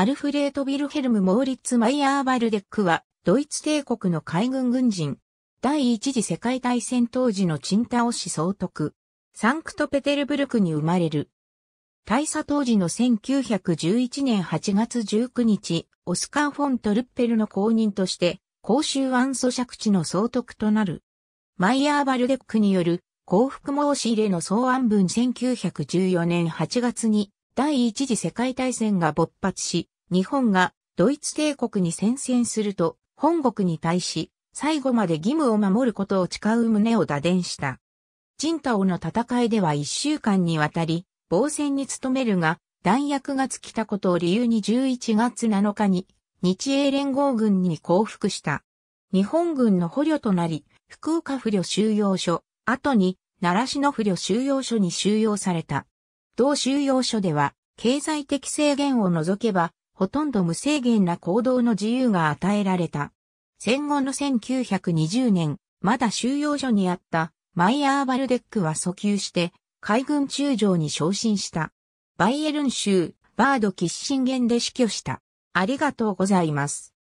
アルフレート・ビルヘルム・モーリッツ・マイヤー・バルデックは、ドイツ帝国の海軍軍人。第一次世界大戦当時のチンタオ氏総督。サンクトペテルブルクに生まれる。大佐当時の1911年8月19日、オスカー・フォン・トルッペルの後任として、公衆安祖借地の総督となる。マイヤー・バルデックによる幸福申し入れの草案文1914年8月に第一次世界大戦が勃発し、日本がドイツ帝国に宣戦すると、本国に対し、最後まで義務を守ることを誓う旨を打電した。ジンタオの戦いでは一週間にわたり、防戦に努めるが、弾薬が尽きたことを理由に11月7日に、日英連合軍に降伏した。日本軍の捕虜となり、福岡不慮収容所、後に、奈良市の不慮収容所に収容された。同収容所では、経済的制限を除けば、ほとんど無制限な行動の自由が与えられた。戦後の1920年、まだ収容所にあったマイヤーバルデックは訴求して海軍中将に昇進した。バイエルン州バード・キッシンゲンで死去した。ありがとうございます。